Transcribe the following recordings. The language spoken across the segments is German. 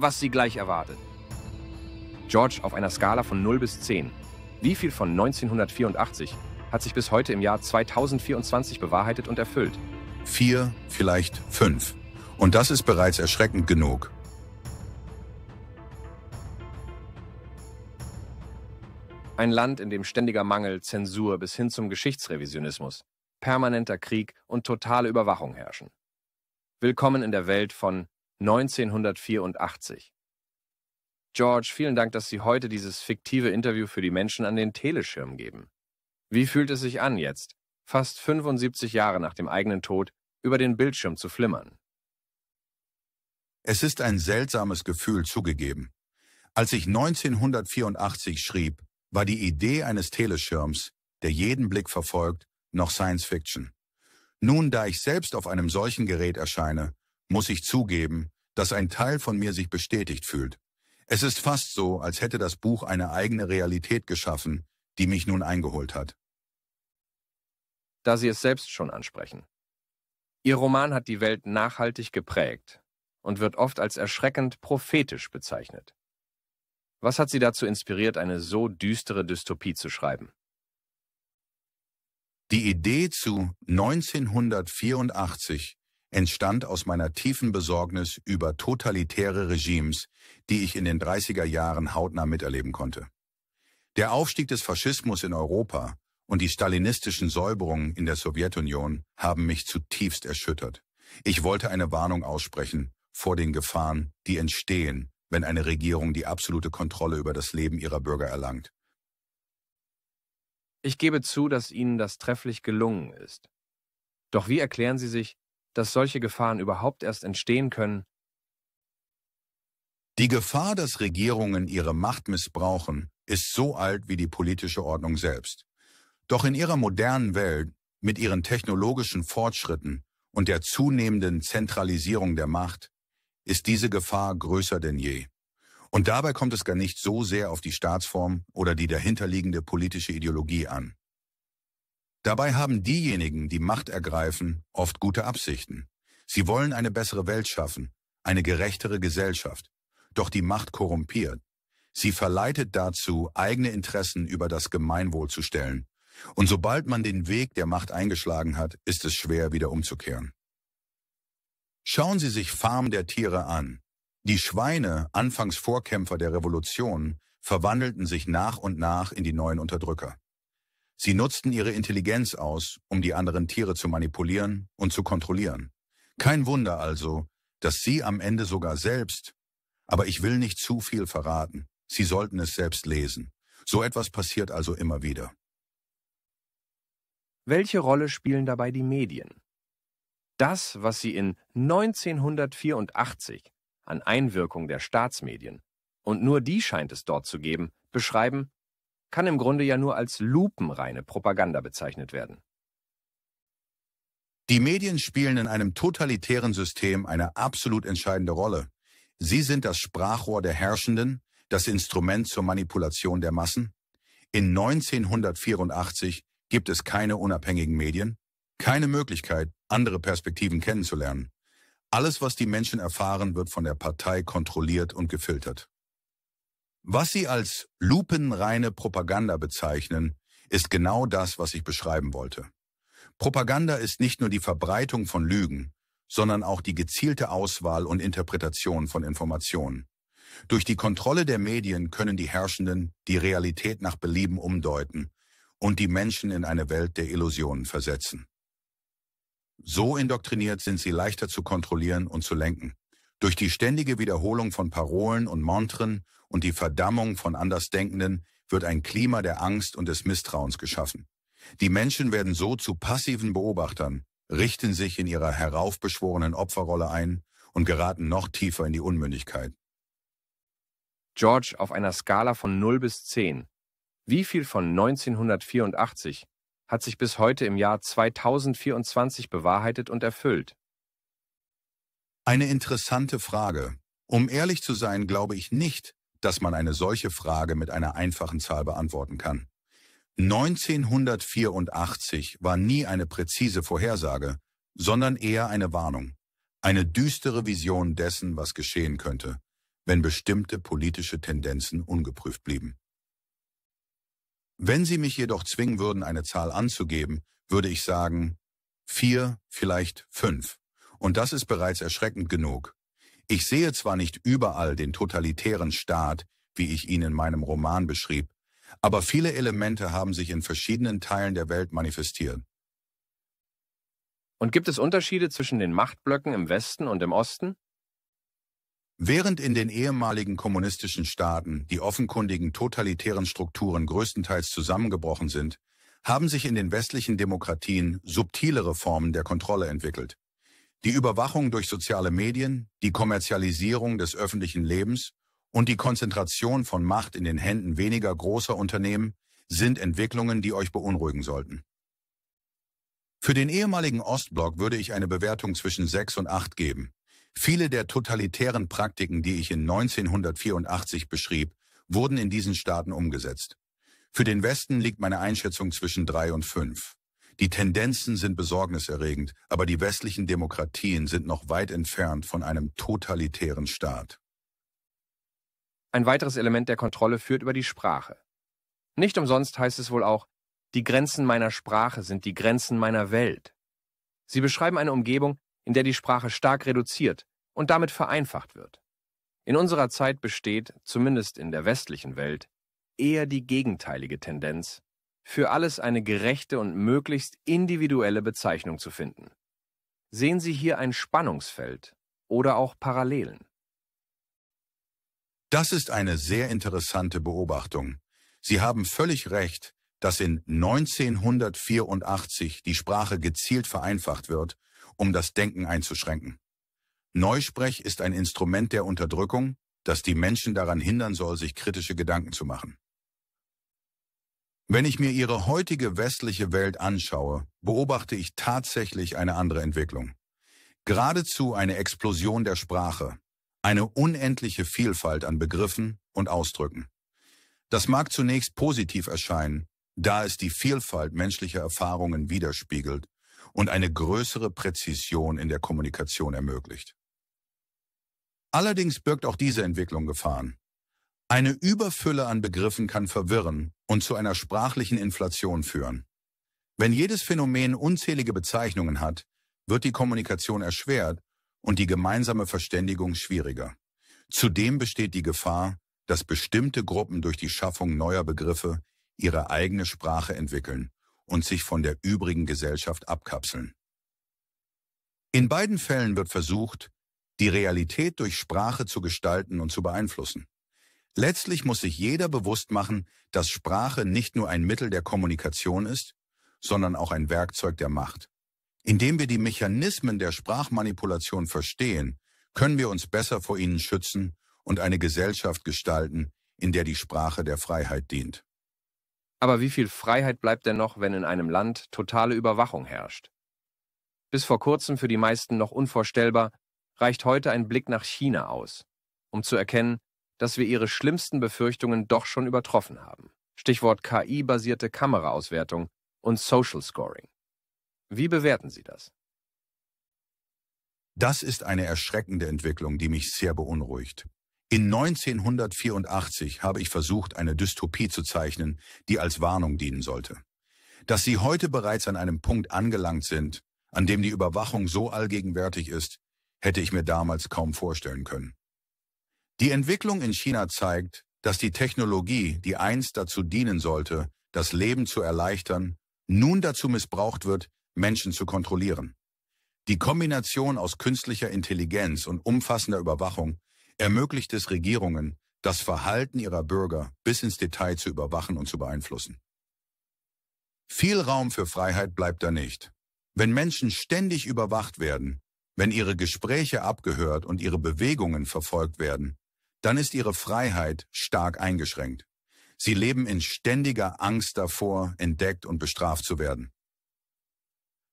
was sie gleich erwartet. George auf einer Skala von 0 bis 10. Wie viel von 1984 hat sich bis heute im Jahr 2024 bewahrheitet und erfüllt? Vier, vielleicht fünf. Und das ist bereits erschreckend genug. Ein Land, in dem ständiger Mangel, Zensur bis hin zum Geschichtsrevisionismus, permanenter Krieg und totale Überwachung herrschen. Willkommen in der Welt von 1984. George, vielen Dank, dass Sie heute dieses fiktive Interview für die Menschen an den Teleschirm geben. Wie fühlt es sich an jetzt, fast 75 Jahre nach dem eigenen Tod, über den Bildschirm zu flimmern? Es ist ein seltsames Gefühl zugegeben. Als ich 1984 schrieb, war die Idee eines Teleschirms, der jeden Blick verfolgt, noch Science Fiction. Nun, da ich selbst auf einem solchen Gerät erscheine, muss ich zugeben, dass ein Teil von mir sich bestätigt fühlt. Es ist fast so, als hätte das Buch eine eigene Realität geschaffen, die mich nun eingeholt hat. Da Sie es selbst schon ansprechen. Ihr Roman hat die Welt nachhaltig geprägt und wird oft als erschreckend prophetisch bezeichnet. Was hat Sie dazu inspiriert, eine so düstere Dystopie zu schreiben? Die Idee zu 1984 entstand aus meiner tiefen Besorgnis über totalitäre Regimes, die ich in den 30er Jahren hautnah miterleben konnte. Der Aufstieg des Faschismus in Europa und die stalinistischen Säuberungen in der Sowjetunion haben mich zutiefst erschüttert. Ich wollte eine Warnung aussprechen vor den Gefahren, die entstehen, wenn eine Regierung die absolute Kontrolle über das Leben ihrer Bürger erlangt. Ich gebe zu, dass Ihnen das trefflich gelungen ist. Doch wie erklären Sie sich, dass solche Gefahren überhaupt erst entstehen können. Die Gefahr, dass Regierungen ihre Macht missbrauchen, ist so alt wie die politische Ordnung selbst. Doch in ihrer modernen Welt, mit ihren technologischen Fortschritten und der zunehmenden Zentralisierung der Macht, ist diese Gefahr größer denn je. Und dabei kommt es gar nicht so sehr auf die Staatsform oder die dahinterliegende politische Ideologie an. Dabei haben diejenigen, die Macht ergreifen, oft gute Absichten. Sie wollen eine bessere Welt schaffen, eine gerechtere Gesellschaft. Doch die Macht korrumpiert. Sie verleitet dazu, eigene Interessen über das Gemeinwohl zu stellen. Und sobald man den Weg der Macht eingeschlagen hat, ist es schwer, wieder umzukehren. Schauen Sie sich Farm der Tiere an. Die Schweine, anfangs Vorkämpfer der Revolution, verwandelten sich nach und nach in die neuen Unterdrücker. Sie nutzten ihre Intelligenz aus, um die anderen Tiere zu manipulieren und zu kontrollieren. Kein Wunder also, dass sie am Ende sogar selbst, aber ich will nicht zu viel verraten, sie sollten es selbst lesen. So etwas passiert also immer wieder. Welche Rolle spielen dabei die Medien? Das, was sie in 1984 an Einwirkung der Staatsmedien, und nur die scheint es dort zu geben, beschreiben, kann im Grunde ja nur als lupenreine Propaganda bezeichnet werden. Die Medien spielen in einem totalitären System eine absolut entscheidende Rolle. Sie sind das Sprachrohr der Herrschenden, das Instrument zur Manipulation der Massen. In 1984 gibt es keine unabhängigen Medien, keine Möglichkeit, andere Perspektiven kennenzulernen. Alles, was die Menschen erfahren, wird von der Partei kontrolliert und gefiltert. Was Sie als lupenreine Propaganda bezeichnen, ist genau das, was ich beschreiben wollte. Propaganda ist nicht nur die Verbreitung von Lügen, sondern auch die gezielte Auswahl und Interpretation von Informationen. Durch die Kontrolle der Medien können die Herrschenden die Realität nach Belieben umdeuten und die Menschen in eine Welt der Illusionen versetzen. So indoktriniert sind sie leichter zu kontrollieren und zu lenken. Durch die ständige Wiederholung von Parolen und Montren und die Verdammung von Andersdenkenden wird ein Klima der Angst und des Misstrauens geschaffen. Die Menschen werden so zu passiven Beobachtern, richten sich in ihrer heraufbeschworenen Opferrolle ein und geraten noch tiefer in die Unmündigkeit. George auf einer Skala von 0 bis 10. Wie viel von 1984 hat sich bis heute im Jahr 2024 bewahrheitet und erfüllt? Eine interessante Frage. Um ehrlich zu sein, glaube ich nicht, dass man eine solche Frage mit einer einfachen Zahl beantworten kann. 1984 war nie eine präzise Vorhersage, sondern eher eine Warnung, eine düstere Vision dessen, was geschehen könnte, wenn bestimmte politische Tendenzen ungeprüft blieben. Wenn Sie mich jedoch zwingen würden, eine Zahl anzugeben, würde ich sagen, vier, vielleicht fünf. Und das ist bereits erschreckend genug. Ich sehe zwar nicht überall den totalitären Staat, wie ich ihn in meinem Roman beschrieb, aber viele Elemente haben sich in verschiedenen Teilen der Welt manifestiert. Und gibt es Unterschiede zwischen den Machtblöcken im Westen und im Osten? Während in den ehemaligen kommunistischen Staaten die offenkundigen totalitären Strukturen größtenteils zusammengebrochen sind, haben sich in den westlichen Demokratien subtilere Formen der Kontrolle entwickelt. Die Überwachung durch soziale Medien, die Kommerzialisierung des öffentlichen Lebens und die Konzentration von Macht in den Händen weniger großer Unternehmen sind Entwicklungen, die euch beunruhigen sollten. Für den ehemaligen Ostblock würde ich eine Bewertung zwischen 6 und 8 geben. Viele der totalitären Praktiken, die ich in 1984 beschrieb, wurden in diesen Staaten umgesetzt. Für den Westen liegt meine Einschätzung zwischen 3 und 5. Die Tendenzen sind besorgniserregend, aber die westlichen Demokratien sind noch weit entfernt von einem totalitären Staat. Ein weiteres Element der Kontrolle führt über die Sprache. Nicht umsonst heißt es wohl auch, die Grenzen meiner Sprache sind die Grenzen meiner Welt. Sie beschreiben eine Umgebung, in der die Sprache stark reduziert und damit vereinfacht wird. In unserer Zeit besteht, zumindest in der westlichen Welt, eher die gegenteilige Tendenz, für alles eine gerechte und möglichst individuelle Bezeichnung zu finden. Sehen Sie hier ein Spannungsfeld oder auch Parallelen. Das ist eine sehr interessante Beobachtung. Sie haben völlig recht, dass in 1984 die Sprache gezielt vereinfacht wird, um das Denken einzuschränken. Neusprech ist ein Instrument der Unterdrückung, das die Menschen daran hindern soll, sich kritische Gedanken zu machen. Wenn ich mir Ihre heutige westliche Welt anschaue, beobachte ich tatsächlich eine andere Entwicklung. Geradezu eine Explosion der Sprache, eine unendliche Vielfalt an Begriffen und Ausdrücken. Das mag zunächst positiv erscheinen, da es die Vielfalt menschlicher Erfahrungen widerspiegelt und eine größere Präzision in der Kommunikation ermöglicht. Allerdings birgt auch diese Entwicklung Gefahren. Eine Überfülle an Begriffen kann verwirren und zu einer sprachlichen Inflation führen. Wenn jedes Phänomen unzählige Bezeichnungen hat, wird die Kommunikation erschwert und die gemeinsame Verständigung schwieriger. Zudem besteht die Gefahr, dass bestimmte Gruppen durch die Schaffung neuer Begriffe ihre eigene Sprache entwickeln und sich von der übrigen Gesellschaft abkapseln. In beiden Fällen wird versucht, die Realität durch Sprache zu gestalten und zu beeinflussen. Letztlich muss sich jeder bewusst machen, dass Sprache nicht nur ein Mittel der Kommunikation ist, sondern auch ein Werkzeug der Macht. Indem wir die Mechanismen der Sprachmanipulation verstehen, können wir uns besser vor ihnen schützen und eine Gesellschaft gestalten, in der die Sprache der Freiheit dient. Aber wie viel Freiheit bleibt denn noch, wenn in einem Land totale Überwachung herrscht? Bis vor kurzem für die meisten noch unvorstellbar, reicht heute ein Blick nach China aus, um zu erkennen, dass wir ihre schlimmsten Befürchtungen doch schon übertroffen haben. Stichwort KI-basierte Kameraauswertung und Social Scoring. Wie bewerten Sie das? Das ist eine erschreckende Entwicklung, die mich sehr beunruhigt. In 1984 habe ich versucht, eine Dystopie zu zeichnen, die als Warnung dienen sollte. Dass Sie heute bereits an einem Punkt angelangt sind, an dem die Überwachung so allgegenwärtig ist, hätte ich mir damals kaum vorstellen können. Die Entwicklung in China zeigt, dass die Technologie, die einst dazu dienen sollte, das Leben zu erleichtern, nun dazu missbraucht wird, Menschen zu kontrollieren. Die Kombination aus künstlicher Intelligenz und umfassender Überwachung ermöglicht es Regierungen, das Verhalten ihrer Bürger bis ins Detail zu überwachen und zu beeinflussen. Viel Raum für Freiheit bleibt da nicht. Wenn Menschen ständig überwacht werden, wenn ihre Gespräche abgehört und ihre Bewegungen verfolgt werden, dann ist ihre Freiheit stark eingeschränkt. Sie leben in ständiger Angst davor, entdeckt und bestraft zu werden.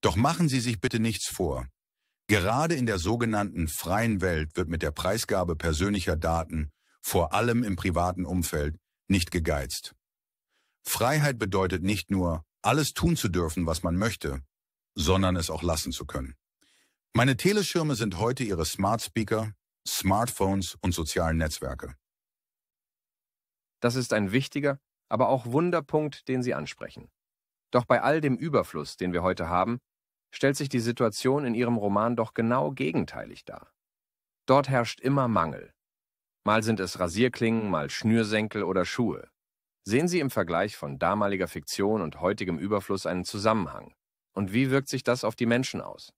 Doch machen Sie sich bitte nichts vor. Gerade in der sogenannten freien Welt wird mit der Preisgabe persönlicher Daten, vor allem im privaten Umfeld, nicht gegeizt. Freiheit bedeutet nicht nur, alles tun zu dürfen, was man möchte, sondern es auch lassen zu können. Meine Teleschirme sind heute Ihre Smart Speaker, Smartphones und sozialen Netzwerke. Das ist ein wichtiger, aber auch Wunderpunkt, den Sie ansprechen. Doch bei all dem Überfluss, den wir heute haben, stellt sich die Situation in Ihrem Roman doch genau gegenteilig dar. Dort herrscht immer Mangel. Mal sind es Rasierklingen, mal Schnürsenkel oder Schuhe. Sehen Sie im Vergleich von damaliger Fiktion und heutigem Überfluss einen Zusammenhang? Und wie wirkt sich das auf die Menschen aus?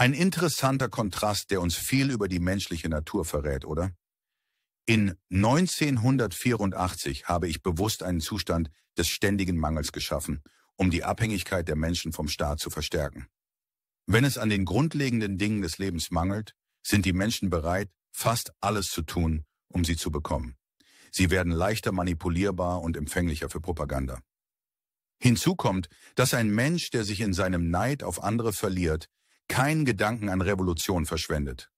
Ein interessanter Kontrast, der uns viel über die menschliche Natur verrät, oder? In 1984 habe ich bewusst einen Zustand des ständigen Mangels geschaffen, um die Abhängigkeit der Menschen vom Staat zu verstärken. Wenn es an den grundlegenden Dingen des Lebens mangelt, sind die Menschen bereit, fast alles zu tun, um sie zu bekommen. Sie werden leichter manipulierbar und empfänglicher für Propaganda. Hinzu kommt, dass ein Mensch, der sich in seinem Neid auf andere verliert, keinen Gedanken an Revolution verschwendet.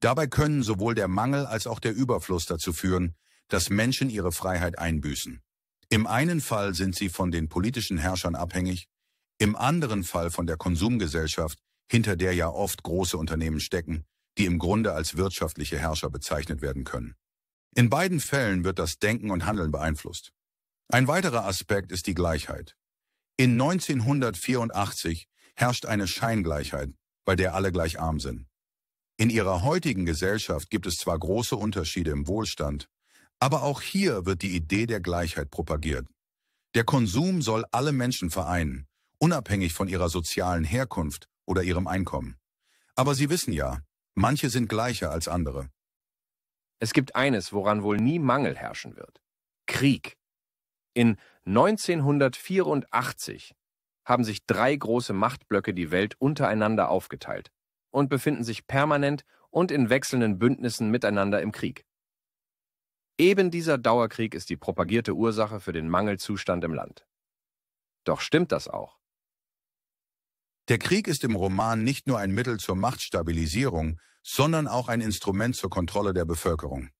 Dabei können sowohl der Mangel als auch der Überfluss dazu führen, dass Menschen ihre Freiheit einbüßen. Im einen Fall sind sie von den politischen Herrschern abhängig, im anderen Fall von der Konsumgesellschaft, hinter der ja oft große Unternehmen stecken, die im Grunde als wirtschaftliche Herrscher bezeichnet werden können. In beiden Fällen wird das Denken und Handeln beeinflusst. Ein weiterer Aspekt ist die Gleichheit. In 1984 herrscht eine Scheingleichheit, bei der alle gleich arm sind. In ihrer heutigen Gesellschaft gibt es zwar große Unterschiede im Wohlstand, aber auch hier wird die Idee der Gleichheit propagiert. Der Konsum soll alle Menschen vereinen, unabhängig von ihrer sozialen Herkunft oder ihrem Einkommen. Aber Sie wissen ja, manche sind gleicher als andere. Es gibt eines, woran wohl nie Mangel herrschen wird. Krieg. In 1984 haben sich drei große Machtblöcke die Welt untereinander aufgeteilt und befinden sich permanent und in wechselnden Bündnissen miteinander im Krieg. Eben dieser Dauerkrieg ist die propagierte Ursache für den Mangelzustand im Land. Doch stimmt das auch? Der Krieg ist im Roman nicht nur ein Mittel zur Machtstabilisierung, sondern auch ein Instrument zur Kontrolle der Bevölkerung.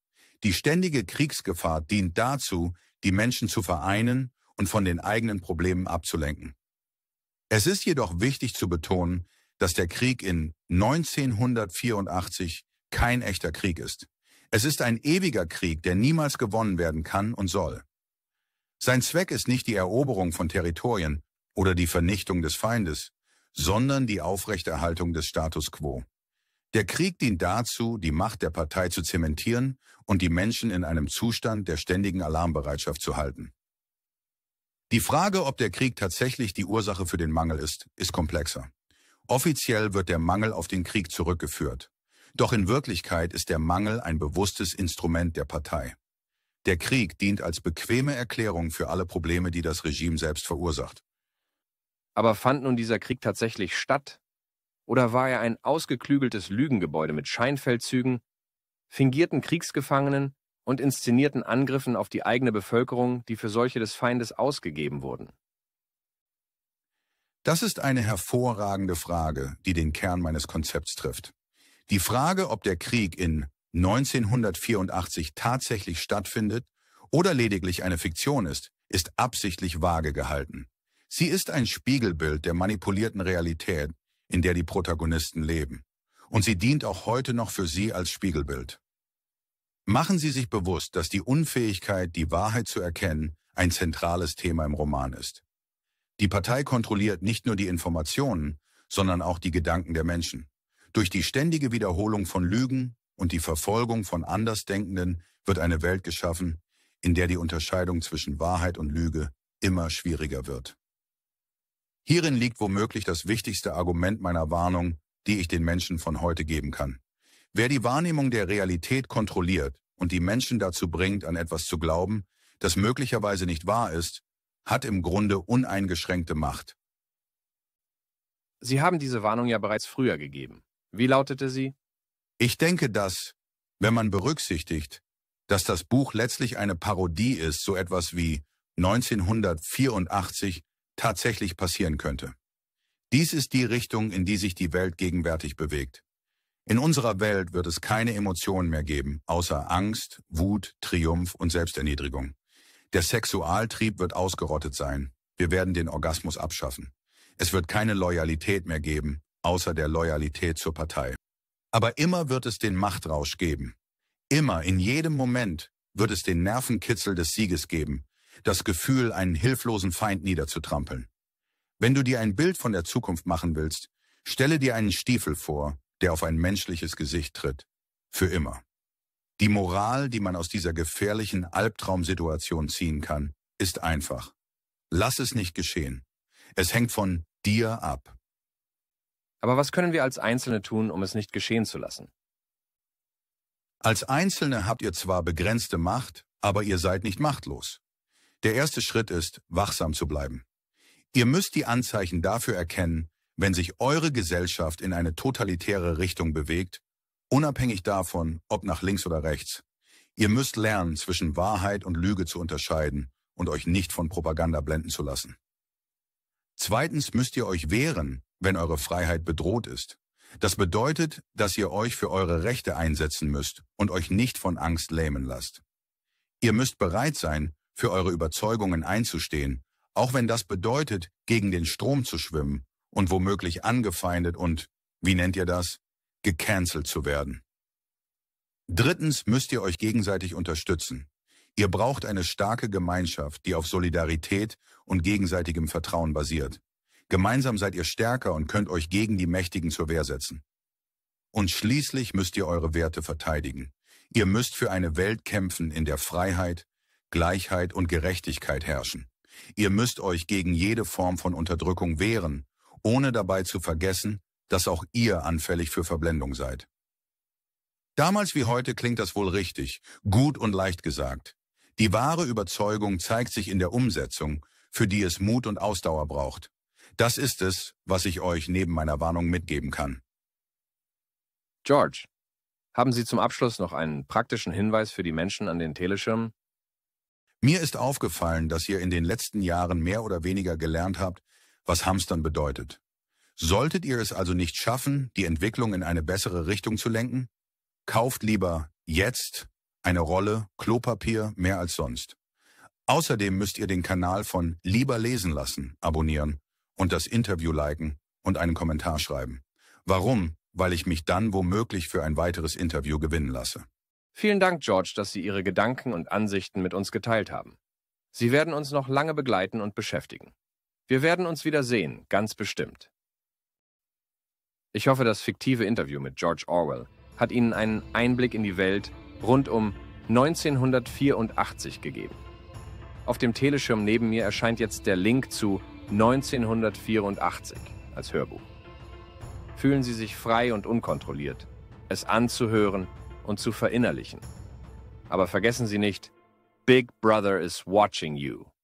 Die ständige Kriegsgefahr dient dazu, die Menschen zu vereinen und von den eigenen Problemen abzulenken. Es ist jedoch wichtig zu betonen, dass der Krieg in 1984 kein echter Krieg ist. Es ist ein ewiger Krieg, der niemals gewonnen werden kann und soll. Sein Zweck ist nicht die Eroberung von Territorien oder die Vernichtung des Feindes, sondern die Aufrechterhaltung des Status quo. Der Krieg dient dazu, die Macht der Partei zu zementieren und die Menschen in einem Zustand der ständigen Alarmbereitschaft zu halten. Die Frage, ob der Krieg tatsächlich die Ursache für den Mangel ist, ist komplexer. Offiziell wird der Mangel auf den Krieg zurückgeführt. Doch in Wirklichkeit ist der Mangel ein bewusstes Instrument der Partei. Der Krieg dient als bequeme Erklärung für alle Probleme, die das Regime selbst verursacht. Aber fand nun dieser Krieg tatsächlich statt? Oder war er ein ausgeklügeltes Lügengebäude mit Scheinfeldzügen, fingierten Kriegsgefangenen und inszenierten Angriffen auf die eigene Bevölkerung, die für solche des Feindes ausgegeben wurden? Das ist eine hervorragende Frage, die den Kern meines Konzepts trifft. Die Frage, ob der Krieg in 1984 tatsächlich stattfindet oder lediglich eine Fiktion ist, ist absichtlich vage gehalten. Sie ist ein Spiegelbild der manipulierten Realität, in der die Protagonisten leben. Und sie dient auch heute noch für sie als Spiegelbild. Machen Sie sich bewusst, dass die Unfähigkeit, die Wahrheit zu erkennen, ein zentrales Thema im Roman ist. Die Partei kontrolliert nicht nur die Informationen, sondern auch die Gedanken der Menschen. Durch die ständige Wiederholung von Lügen und die Verfolgung von Andersdenkenden wird eine Welt geschaffen, in der die Unterscheidung zwischen Wahrheit und Lüge immer schwieriger wird. Hierin liegt womöglich das wichtigste Argument meiner Warnung, die ich den Menschen von heute geben kann. Wer die Wahrnehmung der Realität kontrolliert und die Menschen dazu bringt, an etwas zu glauben, das möglicherweise nicht wahr ist, hat im Grunde uneingeschränkte Macht. Sie haben diese Warnung ja bereits früher gegeben. Wie lautete sie? Ich denke, dass, wenn man berücksichtigt, dass das Buch letztlich eine Parodie ist, so etwas wie 1984 tatsächlich passieren könnte. Dies ist die Richtung, in die sich die Welt gegenwärtig bewegt. In unserer Welt wird es keine Emotionen mehr geben, außer Angst, Wut, Triumph und Selbsterniedrigung. Der Sexualtrieb wird ausgerottet sein. Wir werden den Orgasmus abschaffen. Es wird keine Loyalität mehr geben, außer der Loyalität zur Partei. Aber immer wird es den Machtrausch geben. Immer, in jedem Moment wird es den Nervenkitzel des Sieges geben, das Gefühl, einen hilflosen Feind niederzutrampeln. Wenn du dir ein Bild von der Zukunft machen willst, stelle dir einen Stiefel vor, der auf ein menschliches Gesicht tritt. Für immer. Die Moral, die man aus dieser gefährlichen Albtraumsituation ziehen kann, ist einfach. Lass es nicht geschehen. Es hängt von dir ab. Aber was können wir als Einzelne tun, um es nicht geschehen zu lassen? Als Einzelne habt ihr zwar begrenzte Macht, aber ihr seid nicht machtlos. Der erste Schritt ist, wachsam zu bleiben. Ihr müsst die Anzeichen dafür erkennen, wenn sich eure Gesellschaft in eine totalitäre Richtung bewegt, unabhängig davon, ob nach links oder rechts. Ihr müsst lernen, zwischen Wahrheit und Lüge zu unterscheiden und euch nicht von Propaganda blenden zu lassen. Zweitens müsst ihr euch wehren, wenn eure Freiheit bedroht ist. Das bedeutet, dass ihr euch für eure Rechte einsetzen müsst und euch nicht von Angst lähmen lasst. Ihr müsst bereit sein, für eure Überzeugungen einzustehen, auch wenn das bedeutet, gegen den Strom zu schwimmen und womöglich angefeindet und, wie nennt ihr das, gecancelt zu werden. Drittens müsst ihr euch gegenseitig unterstützen. Ihr braucht eine starke Gemeinschaft, die auf Solidarität und gegenseitigem Vertrauen basiert. Gemeinsam seid ihr stärker und könnt euch gegen die Mächtigen zur Wehr setzen. Und schließlich müsst ihr eure Werte verteidigen. Ihr müsst für eine Welt kämpfen, in der Freiheit, Gleichheit und Gerechtigkeit herrschen. Ihr müsst euch gegen jede Form von Unterdrückung wehren ohne dabei zu vergessen, dass auch ihr anfällig für Verblendung seid. Damals wie heute klingt das wohl richtig, gut und leicht gesagt. Die wahre Überzeugung zeigt sich in der Umsetzung, für die es Mut und Ausdauer braucht. Das ist es, was ich euch neben meiner Warnung mitgeben kann. George, haben Sie zum Abschluss noch einen praktischen Hinweis für die Menschen an den Teleschirmen? Mir ist aufgefallen, dass ihr in den letzten Jahren mehr oder weniger gelernt habt, was Hamstern bedeutet. Solltet ihr es also nicht schaffen, die Entwicklung in eine bessere Richtung zu lenken, kauft lieber jetzt eine Rolle Klopapier mehr als sonst. Außerdem müsst ihr den Kanal von Lieber lesen lassen abonnieren und das Interview liken und einen Kommentar schreiben. Warum? Weil ich mich dann womöglich für ein weiteres Interview gewinnen lasse. Vielen Dank, George, dass Sie Ihre Gedanken und Ansichten mit uns geteilt haben. Sie werden uns noch lange begleiten und beschäftigen. Wir werden uns wieder sehen, ganz bestimmt. Ich hoffe, das fiktive Interview mit George Orwell hat Ihnen einen Einblick in die Welt rund um 1984 gegeben. Auf dem Teleschirm neben mir erscheint jetzt der Link zu 1984 als Hörbuch. Fühlen Sie sich frei und unkontrolliert, es anzuhören und zu verinnerlichen. Aber vergessen Sie nicht, Big Brother is watching you.